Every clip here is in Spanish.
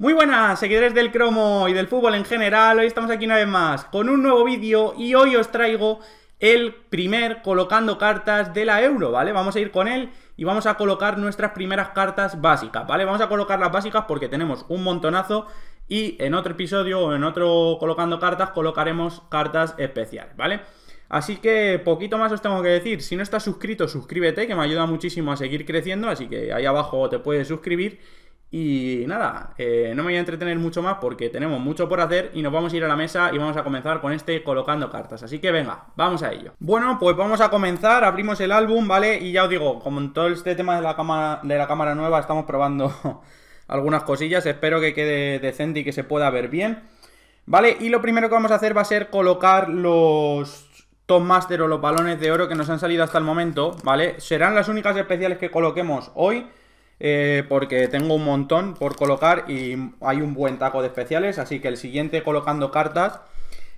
Muy buenas, seguidores del cromo y del fútbol en general. Hoy estamos aquí una vez más con un nuevo vídeo y hoy os traigo el primer colocando cartas de la euro, ¿vale? Vamos a ir con él y vamos a colocar nuestras primeras cartas básicas, ¿vale? Vamos a colocar las básicas porque tenemos un montonazo y en otro episodio o en otro colocando cartas colocaremos cartas especiales, ¿vale? Así que poquito más os tengo que decir, si no estás suscrito, suscríbete, que me ayuda muchísimo a seguir creciendo, así que ahí abajo te puedes suscribir. Y nada, eh, no me voy a entretener mucho más porque tenemos mucho por hacer y nos vamos a ir a la mesa y vamos a comenzar con este colocando cartas. Así que venga, vamos a ello. Bueno, pues vamos a comenzar, abrimos el álbum, ¿vale? Y ya os digo, como en todo este tema de la cámara, de la cámara nueva, estamos probando algunas cosillas. Espero que quede decente y que se pueda ver bien. ¿Vale? Y lo primero que vamos a hacer va a ser colocar los Top Master o los balones de oro que nos han salido hasta el momento, ¿vale? Serán las únicas especiales que coloquemos hoy. Eh, porque tengo un montón por colocar y hay un buen taco de especiales, así que el siguiente colocando cartas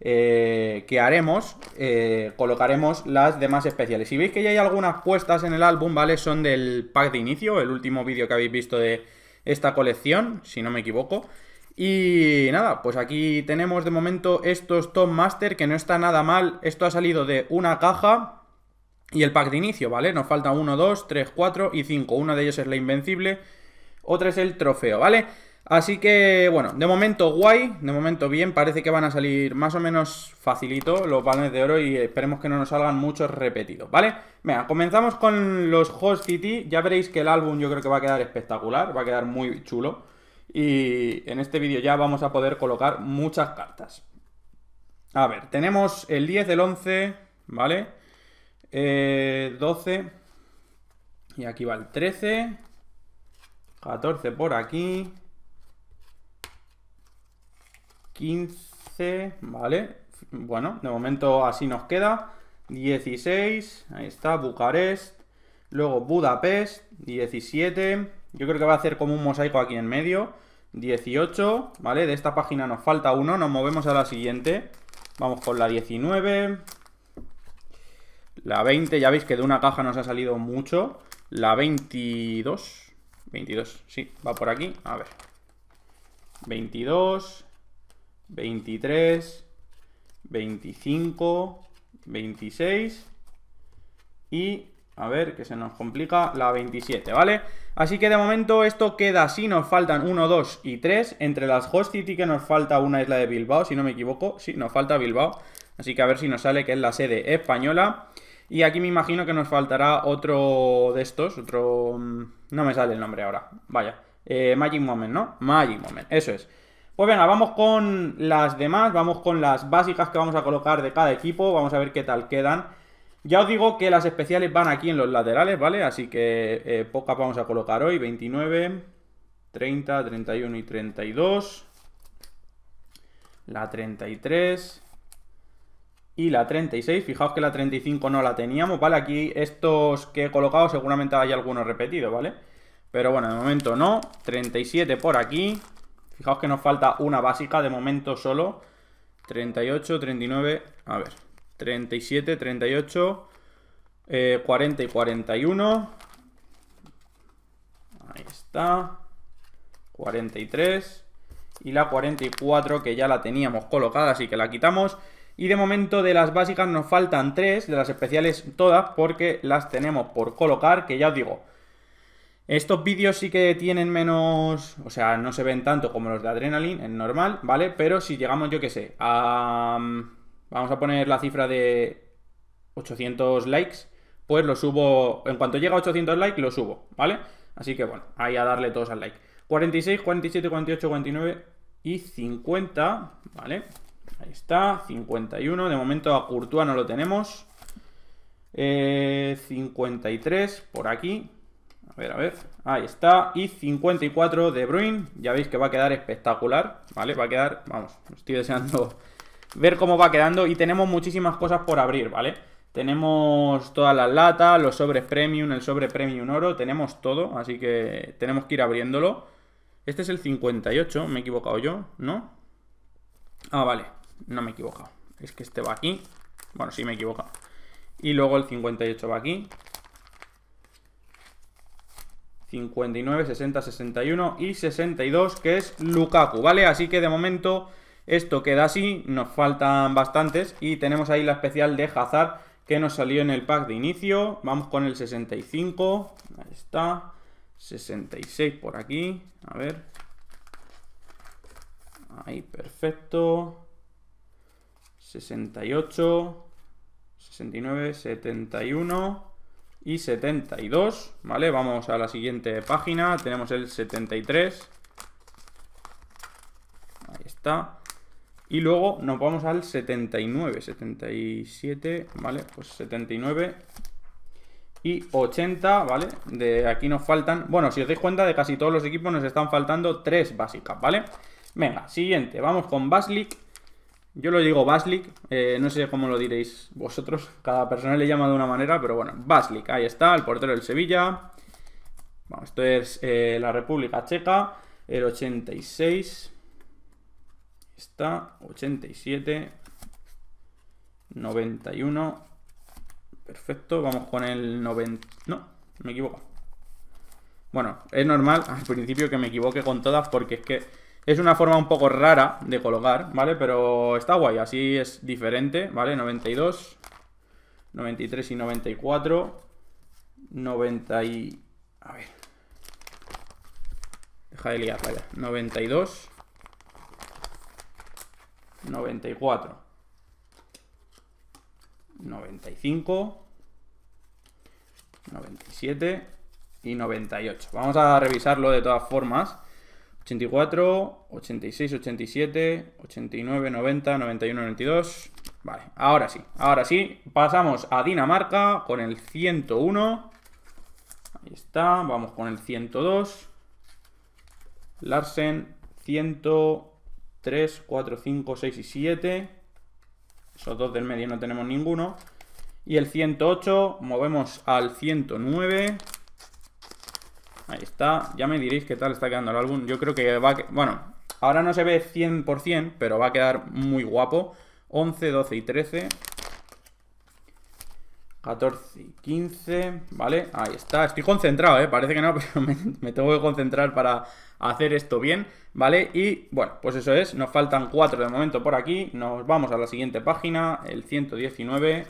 eh, que haremos, eh, colocaremos las demás especiales. Si veis que ya hay algunas puestas en el álbum, ¿vale? Son del pack de inicio, el último vídeo que habéis visto de esta colección, si no me equivoco. Y nada, pues aquí tenemos de momento estos Tom Master, que no está nada mal. Esto ha salido de una caja, y el pack de inicio, ¿vale? Nos falta 1, 2, 3, 4 y 5. Uno de ellos es la invencible, otra es el trofeo, ¿vale? Así que, bueno, de momento guay, de momento bien, parece que van a salir más o menos facilito los balones de oro y esperemos que no nos salgan muchos repetidos, ¿vale? Venga, comenzamos con los Host City, ya veréis que el álbum yo creo que va a quedar espectacular, va a quedar muy chulo y en este vídeo ya vamos a poder colocar muchas cartas. A ver, tenemos el 10, el 11, ¿vale? 12. Eh, y aquí va el 13. 14 por aquí. 15, ¿vale? Bueno, de momento así nos queda. 16, ahí está, Bucarest. Luego Budapest, 17. Yo creo que va a hacer como un mosaico aquí en medio. 18, ¿vale? De esta página nos falta uno, nos movemos a la siguiente. Vamos con la 19, la 20, ya veis que de una caja nos ha salido mucho. La 22. 22, sí, va por aquí. A ver. 22, 23, 25, 26 y a ver, que se nos complica la 27, ¿vale? Así que de momento esto queda así, nos faltan 1, 2 y 3. Entre las Host City que nos falta una es la de Bilbao, si no me equivoco. Sí, nos falta Bilbao. Así que a ver si nos sale que es la sede española. Y aquí me imagino que nos faltará otro de estos, otro... Mm, no me sale el nombre ahora, vaya. Eh, Magic Moment, ¿no? Magic Moment, eso es. Pues venga, vamos con las demás, vamos con las básicas que vamos a colocar de cada equipo, vamos a ver qué tal quedan. Ya os digo que las especiales van aquí en los laterales, ¿vale? Así que eh, pocas vamos a colocar hoy, 29, 30, 31 y 32. La 33, y la 36. Fijaos que la 35 no la teníamos, ¿vale? Aquí estos que he colocado seguramente hay algunos repetidos, ¿vale? Pero bueno, de momento no. 37 por aquí. Fijaos que nos falta una básica, de momento solo. 38, 39, a ver. 37, 38, 40 y 41. Eh, ahí está. 43. Y la 44 que ya la teníamos colocada, así que la quitamos. Y de momento de las básicas nos faltan tres, de las especiales todas, porque las tenemos por colocar, que ya os digo, estos vídeos sí que tienen menos, o sea, no se ven tanto como los de Adrenaline, es normal, ¿vale? Pero si llegamos, yo qué sé, a... Mm, vamos a poner la cifra de 800 likes, pues lo subo, en cuanto llega a 800 likes, lo subo, ¿vale? Así que bueno, ahí a darle todos al like. 46, 47, 48, 49 y 50, ¿vale? Ahí está, 51. De momento a Courtois no lo tenemos. 53 eh, por aquí. A ver, a ver. Ahí está. Y 54 de Bruin. Ya veis que va a quedar espectacular. ¿Vale? Va a quedar... Vamos, estoy deseando ver cómo va quedando. Y tenemos muchísimas cosas por abrir, ¿vale? Tenemos todas las latas, los sobres premium, el sobre premium oro. Tenemos todo, así que tenemos que ir abriéndolo. Este es el 58, me he equivocado yo, ¿no? Ah, vale. No me he Es que este va aquí. Bueno, sí me he Y luego el 58 va aquí. 59, 60, 61 y 62, que es Lukaku, ¿vale? Así que de momento esto queda así, nos faltan bastantes y tenemos ahí la especial de Hazard que nos salió en el pack de inicio. Vamos con el 65, ahí está, 66 por aquí, a ver. Ahí, perfecto. 68, 69, 71 y 72, ¿vale? Vamos a la siguiente página, tenemos el 73. Ahí está. Y luego nos vamos al 79, 77, ¿vale? Pues 79 y 80, ¿vale? De aquí nos faltan, bueno, si os dais cuenta de casi todos los equipos nos están faltando tres básicas, ¿vale? Venga, siguiente, vamos con Baslik yo lo digo Baslik, eh, no sé cómo lo diréis vosotros, cada persona le llama de una manera, pero bueno, Baslik, ahí está, el portero del Sevilla. esto es eh, la República Checa, el 86, está, 87, 91, perfecto, vamos con el 90, no, me equivoco. Bueno, es normal al principio que me equivoque con todas porque es que es una forma un poco rara de colocar, ¿vale? Pero está guay, así es diferente, ¿vale? 92, 93 y 94, 90 y... A ver. Deja de liar, vaya. 92, 94, 95, 97 y 98. Vamos a revisarlo de todas formas. 84, 86, 87, 89, 90, 91, 92. Vale, ahora sí, ahora sí. Pasamos a Dinamarca con el 101. Ahí está, vamos con el 102. Larsen, 103, 4, 5, 6 y 7. Esos dos del medio no tenemos ninguno. Y el 108, movemos al 109. Ahí está. Ya me diréis qué tal está quedando el álbum. Yo creo que va a... Bueno, ahora no se ve 100%, pero va a quedar muy guapo. 11, 12 y 13. 14 y 15, ¿vale? Ahí está, estoy concentrado, ¿eh? Parece que no, pero me, tengo que concentrar para hacer esto bien, ¿vale? Y, bueno, pues eso es, nos faltan 4 de momento por aquí, nos vamos a la siguiente página, el 119,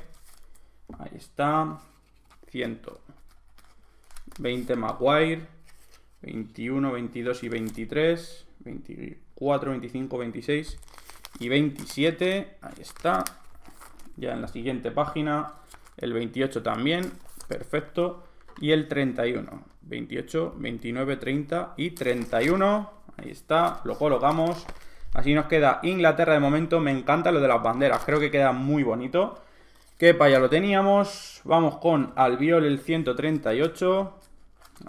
ahí está, 100. 20 Maguire, 21, 22 y 23, 24, 25, 26 y 27, ahí está, ya en la siguiente página, el 28 también, perfecto, y el 31, 28, 29, 30 y 31, ahí está, lo colocamos, así nos queda Inglaterra de momento, me encanta lo de las banderas, creo que queda muy bonito, que pa' ya lo teníamos, vamos con Albiol el 138,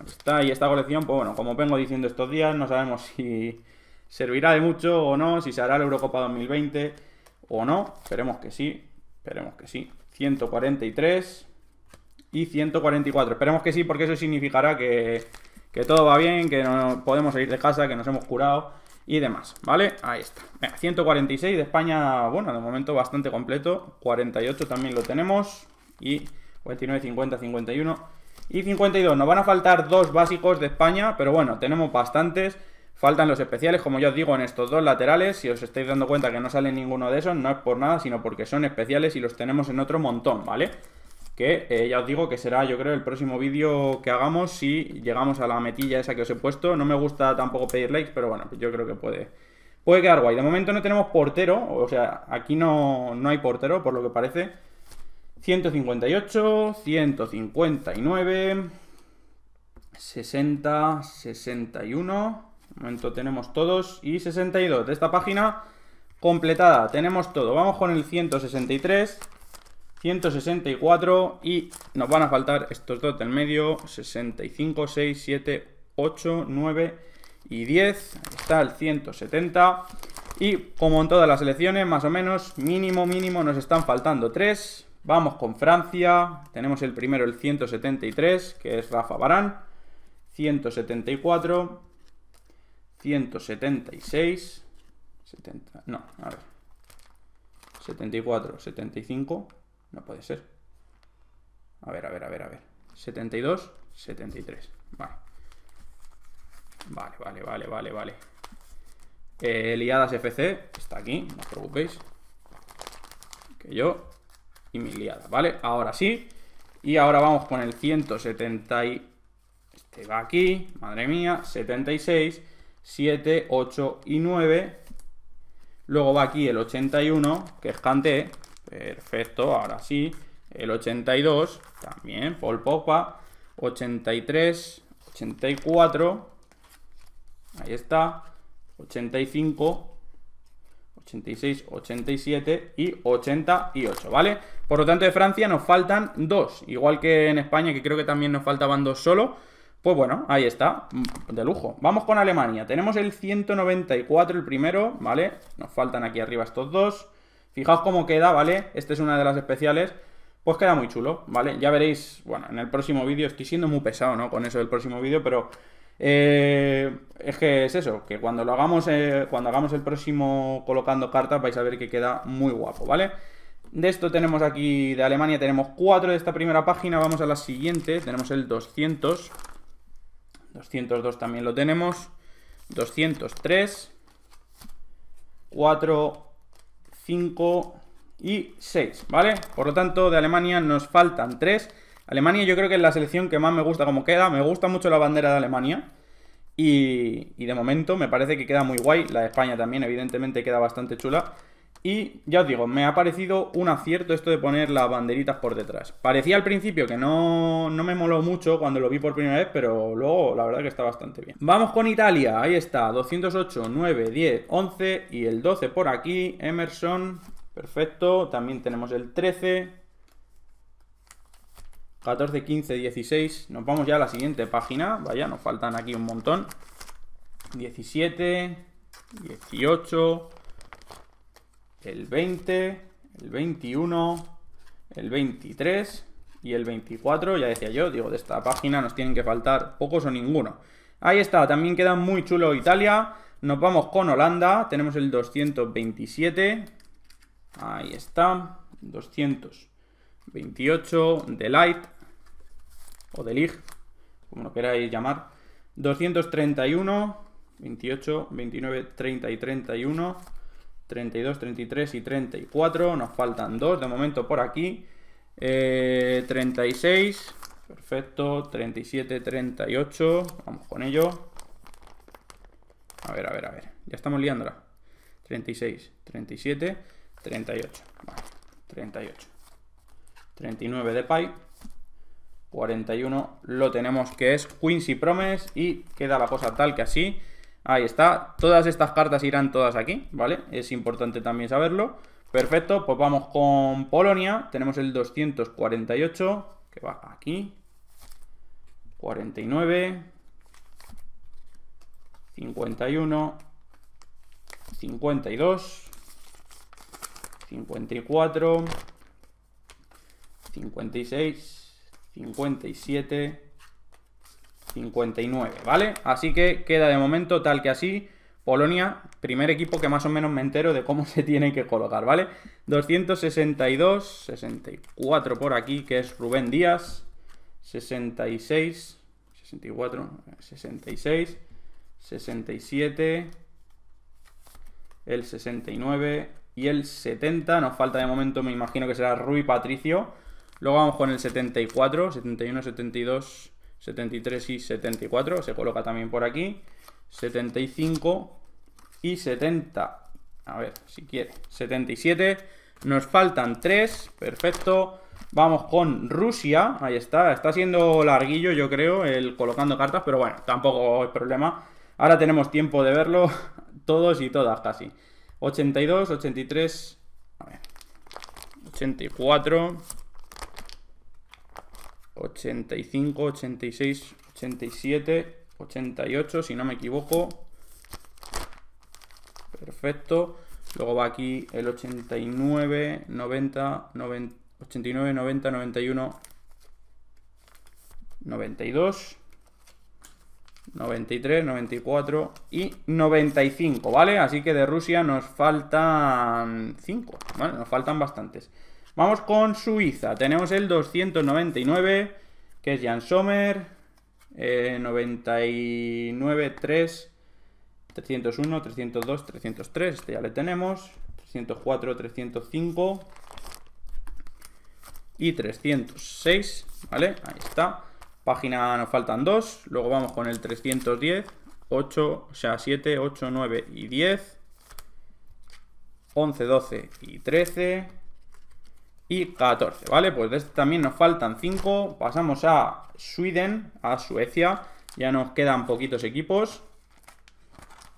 está, y esta colección, pues bueno, como vengo diciendo estos días, no sabemos si servirá de mucho o no, si se hará la Eurocopa 2020 o no. Esperemos que sí, esperemos que sí. 143 y 144. Esperemos que sí, porque eso significará que, todo va bien, que no podemos salir de casa, que nos hemos curado y demás, ¿vale? Ahí está. Venga, 146 de España, bueno, de momento bastante completo. 48 también lo tenemos y 49, 50, 51... Y 52, nos van a faltar dos básicos de España, pero bueno, tenemos bastantes. Faltan los especiales, como ya os digo, en estos dos laterales. Si os estáis dando cuenta que no sale ninguno de esos, no es por nada, sino porque son especiales y los tenemos en otro montón, ¿vale? Que eh, ya os digo que será, yo creo, el próximo vídeo que hagamos si llegamos a la metilla esa que os he puesto. No me gusta tampoco pedir likes, pero bueno, yo creo que puede, puede quedar guay. De momento no tenemos portero, o sea, aquí no, no hay portero, por lo que parece. 158, 159, 60, 61. Un momento, tenemos todos. Y 62. De esta página completada, tenemos todo. Vamos con el 163, 164. Y nos van a faltar estos dos del medio: 65, 6, 7, 8, 9 y 10. está el 170. Y como en todas las elecciones, más o menos, mínimo, mínimo, nos están faltando 3. Vamos con Francia. Tenemos el primero, el 173, que es Rafa Barán. 174. 176. 70, no, a ver. 74, 75. No puede ser. A ver, a ver, a ver, a ver. 72, 73. Vale. Vale, vale, vale, vale, vale. Eh, liadas FC está aquí, no os preocupéis. Que yo y ¿vale? Ahora sí. Y ahora vamos con el 170 Este va aquí, madre mía, 76, 7, 8 y 9. Luego va aquí el 81, que es Kanté, perfecto, ahora sí. El 82, también, Paul popa 83, 84, ahí está. 85, 86, 87 y 88, ¿vale? Por lo tanto, de Francia nos faltan dos, igual que en España, que creo que también nos faltaban dos solo. Pues bueno, ahí está, mm, de lujo. Vamos con Alemania, tenemos el 194, el primero, ¿vale? Nos faltan aquí arriba estos dos. Fijaos cómo queda, ¿vale? Esta es una de las especiales. Pues queda muy chulo, ¿vale? Ya veréis, bueno, en el próximo vídeo, estoy siendo muy pesado, ¿no? Con eso del próximo vídeo, pero eh, es que es eso, que cuando lo hagamos, eh, cuando hagamos el próximo colocando cartas vais a ver que queda muy guapo, ¿vale? De esto tenemos aquí, de Alemania tenemos 4 de esta primera página, vamos a la siguiente, tenemos el 200, 202 también lo tenemos, 203, 4, 5 y 6, ¿vale? Por lo tanto, de Alemania nos faltan 3. Alemania yo creo que es la selección que más me gusta como queda, me gusta mucho la bandera de Alemania. Y, y de momento me parece que queda muy guay, la de España también evidentemente queda bastante chula, y ya os digo, me ha parecido un acierto esto de poner las banderitas por detrás. Parecía al principio que no, me moló mucho cuando lo vi por primera vez, pero luego la verdad que está bastante bien. Vamos con Italia, ahí está, 208, 9, 10, 11 y el 12 por aquí, Emerson, perfecto, también tenemos el 13, 14, 15, 16, nos vamos ya a la siguiente página, vaya, nos faltan aquí un montón, 17, 18 el 20, el 21, el 23 y el 24, ya decía yo, digo, de esta página nos tienen que faltar pocos o ninguno. Ahí está, también queda muy chulo Italia. Nos vamos con Holanda, tenemos el 227, ahí está, 228, de Light, o de como lo queráis llamar, 231, 28, 29, 30 y 31. 32, 33 y 34. Nos faltan dos de momento por aquí. 36. Eh, perfecto. 37, 38. Vamos con ello. A ver, a ver, a ver. Ya estamos liándola. 36, 37, 38. 38. 39 de pipe. 41 lo tenemos que es Quincy Promes y queda la cosa tal que así. Ahí está, todas estas cartas irán todas aquí, ¿vale? Es importante también saberlo. Perfecto, pues vamos con Polonia, tenemos el 248, que va aquí, 49, 51, 52, 54, 56, 57, 59, ¿vale? Así que queda de momento tal que así. Polonia, primer equipo que más o menos me entero de cómo se tiene que colocar, ¿vale? 262, 64 por aquí, que es Rubén Díaz. 66, 64, 66, 67, el 69 y el 70. Nos falta de momento, me imagino que será Rui Patricio. Luego vamos con el 74, 71, 72... 73 y 74, se coloca también por aquí, 75 y 70, a ver si quiere, 77, nos faltan 3, perfecto, vamos con Rusia, ahí está, está siendo larguillo yo creo el colocando cartas, pero bueno, tampoco es problema, ahora tenemos tiempo de verlo todos y todas casi, 82, 83, a ver, 84... 85, 86, 87, 88, si no me equivoco. Perfecto. Luego va aquí el 89, 90, 89, 90, 91, 92. 93, 94 y 95, ¿vale? Así que de Rusia nos faltan 5, ¿vale? Nos faltan bastantes. Vamos con Suiza. Tenemos el 299, que es Jan Sommer. 99, 3, 301, 302, 303. Este ya le tenemos. 304, 305 y 306. ¿Vale? Ahí está. Página nos faltan dos. Luego vamos con el 310, 8, o sea, 7, 8, 9 y 10. 11, 12 y 13 y 14, ¿vale? Pues de este también nos faltan 5. Pasamos a Sweden, a Suecia. Ya nos quedan poquitos equipos.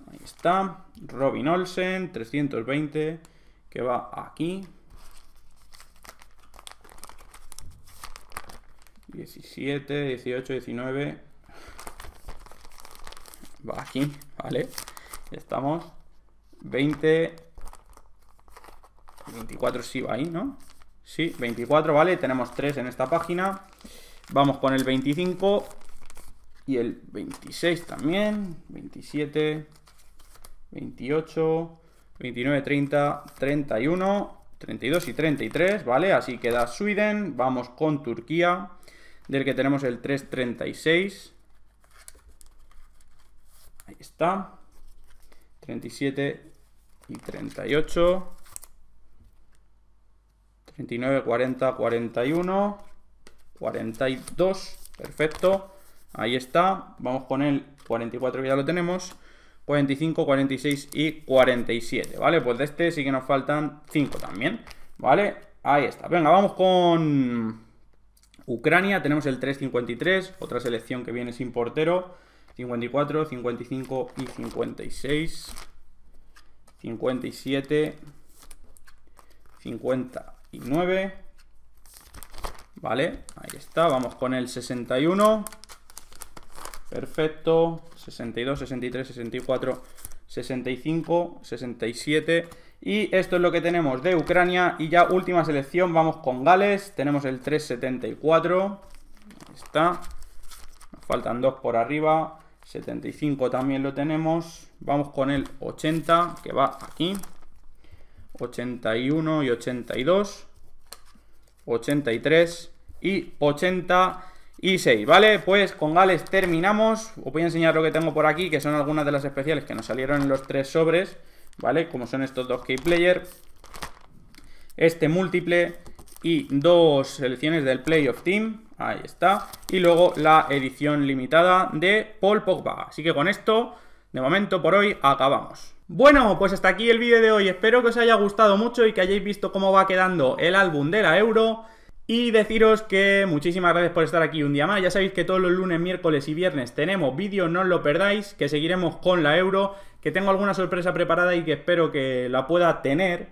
Ahí está. Robin Olsen, 320, que va aquí. 17, 18, 19. Va aquí, ¿vale? Ya Estamos. 20. 24 sí va ahí, ¿no? Sí, 24, ¿vale? Tenemos 3 en esta página. Vamos con el 25 y el 26 también. 27, 28, 29, 30, 31, 32 y 33, ¿vale? Así queda Sweden. Vamos con Turquía, del que tenemos el 336. Ahí está. 37 y 38. 29, 40, 41, 42, perfecto. Ahí está, vamos con el 44 que ya lo tenemos, 45, 46 y 47, ¿vale? Pues de este sí que nos faltan 5 también, ¿vale? Ahí está. Venga, vamos con Ucrania, tenemos el 353, otra selección que viene sin portero, 54, 55 y 56, 57, 50 9. Vale, ahí está, vamos con el 61. Perfecto, 62, 63, 64, 65, 67. Y esto es lo que tenemos de Ucrania. Y ya última selección, vamos con Gales. Tenemos el 374. Ahí está. Nos faltan dos por arriba. 75 también lo tenemos. Vamos con el 80, que va aquí. 81 y 82, 83 y 86, ¿vale? Pues con Gales terminamos. Os voy a enseñar lo que tengo por aquí, que son algunas de las especiales que nos salieron en los tres sobres, ¿vale? Como son estos dos key player, este múltiple y dos selecciones del Playoff Team, ahí está, y luego la edición limitada de Paul Pogba. Así que con esto, de momento por hoy, acabamos. Bueno, pues hasta aquí el vídeo de hoy. Espero que os haya gustado mucho y que hayáis visto cómo va quedando el álbum de la Euro. Y deciros que muchísimas gracias por estar aquí un día más. Ya sabéis que todos los lunes, miércoles y viernes tenemos vídeo, no os lo perdáis, que seguiremos con la Euro, que tengo alguna sorpresa preparada y que espero que la pueda tener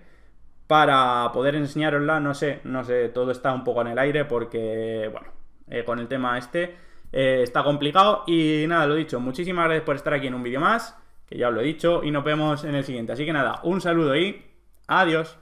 para poder enseñarosla. No sé, no sé, todo está un poco en el aire porque, bueno, eh, con el tema este eh, está complicado. Y nada, lo dicho, muchísimas gracias por estar aquí en un vídeo más que ya os lo he dicho, y nos vemos en el siguiente. Así que nada, un saludo y adiós.